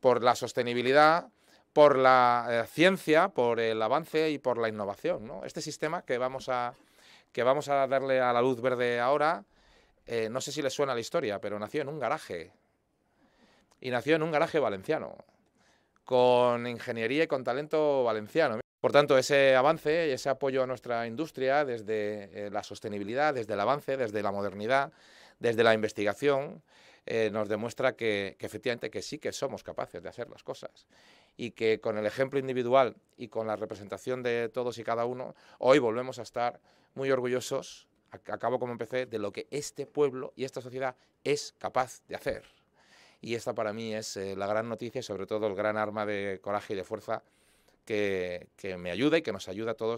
por la sostenibilidad, por la eh, ciencia, por el avance y por la innovación. Este sistema que vamos, a, que vamos a darle a la luz verde ahora, eh, no sé si le suena la historia, pero nació en un garaje. Y nació en un garaje valenciano, con ingeniería y con talento valenciano. Por tanto, ese avance y ese apoyo a nuestra industria desde eh, la sostenibilidad, desde el avance, desde la modernidad, desde la investigación, eh, nos demuestra que, efectivamente que sí que somos capaces de hacer las cosas y que con el ejemplo individual y con la representación de todos y cada uno, hoy volvemos a estar muy orgullosos, acabo como empecé, de lo que este pueblo y esta sociedad es capaz de hacer. Y esta para mí es eh, la gran noticia y sobre todo el gran arma de coraje y de fuerza que, que me ayuda y que nos ayuda a todos